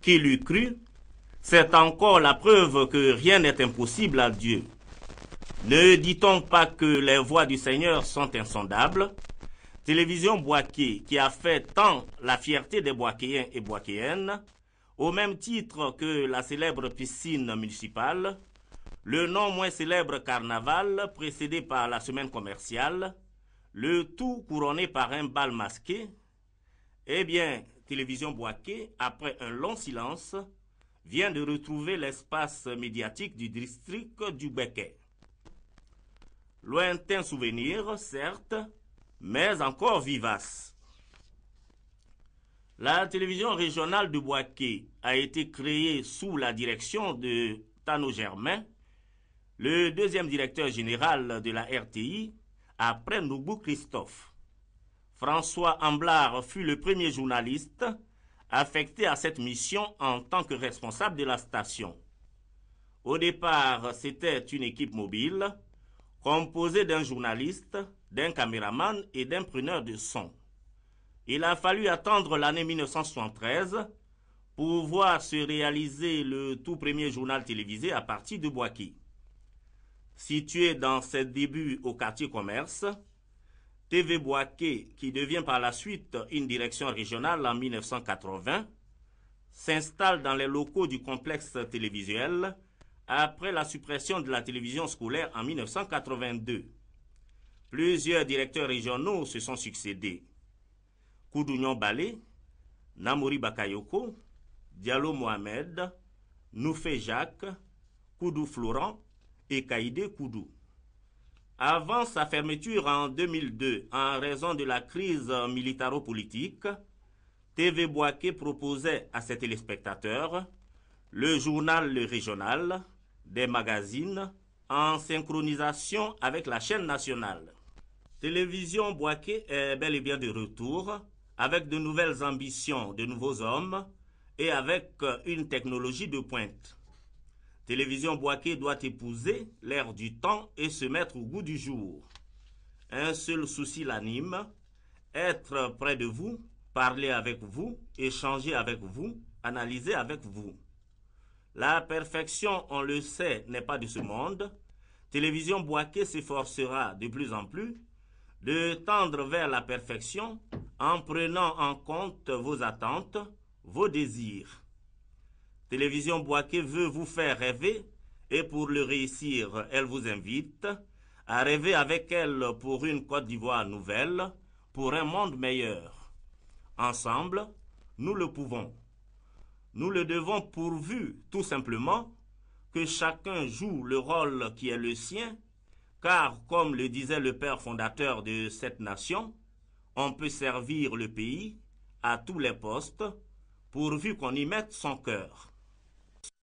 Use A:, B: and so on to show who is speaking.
A: Qui lui cru C'est encore la preuve que rien n'est impossible à Dieu. Ne dit-on pas que les voix du Seigneur sont insondables Télévision Boaké, qui a fait tant la fierté des Boakéens et Boakéennes, au même titre que la célèbre piscine municipale, le non moins célèbre carnaval précédé par la semaine commerciale, le tout couronné par un bal masqué, eh bien, Télévision Boaké, après un long silence, vient de retrouver l'espace médiatique du district du Béquet. Lointain souvenir, certes, mais encore vivace. La télévision régionale de Boaké a été créée sous la direction de Tano Germain, le deuxième directeur général de la RTI, après Noubou Christophe. François Amblard fut le premier journaliste affecté à cette mission en tant que responsable de la station. Au départ, c'était une équipe mobile composée d'un journaliste, d'un caméraman et d'un preneur de son. Il a fallu attendre l'année 1973 pour voir se réaliser le tout premier journal télévisé à partir de Boaki. Situé dans ses débuts au quartier commerce, TV Boaké, qui devient par la suite une direction régionale en 1980, s'installe dans les locaux du complexe télévisuel après la suppression de la télévision scolaire en 1982. Plusieurs directeurs régionaux se sont succédés. Koudounion Balé, Namori Bakayoko, Diallo Mohamed, Noufé Jacques, Koudou Florent et Kaïdé Koudou. Avant sa fermeture en 2002 en raison de la crise militaro-politique, TV Boaké proposait à ses téléspectateurs le journal Régional, des magazines en synchronisation avec la chaîne nationale. Télévision Boaké est bel et bien de retour avec de nouvelles ambitions, de nouveaux hommes et avec une technologie de pointe. Télévision Boquée doit épouser l'air du temps et se mettre au goût du jour. Un seul souci l'anime, être près de vous, parler avec vous, échanger avec vous, analyser avec vous. La perfection, on le sait, n'est pas de ce monde. Télévision Boquée s'efforcera de plus en plus de tendre vers la perfection en prenant en compte vos attentes, vos désirs. Télévision Boaké veut vous faire rêver et pour le réussir, elle vous invite à rêver avec elle pour une Côte d'Ivoire nouvelle, pour un monde meilleur. Ensemble, nous le pouvons. Nous le devons pourvu, tout simplement, que chacun joue le rôle qui est le sien, car, comme le disait le père fondateur de cette nation, on peut servir le pays à tous les postes, pourvu qu'on y mette son cœur.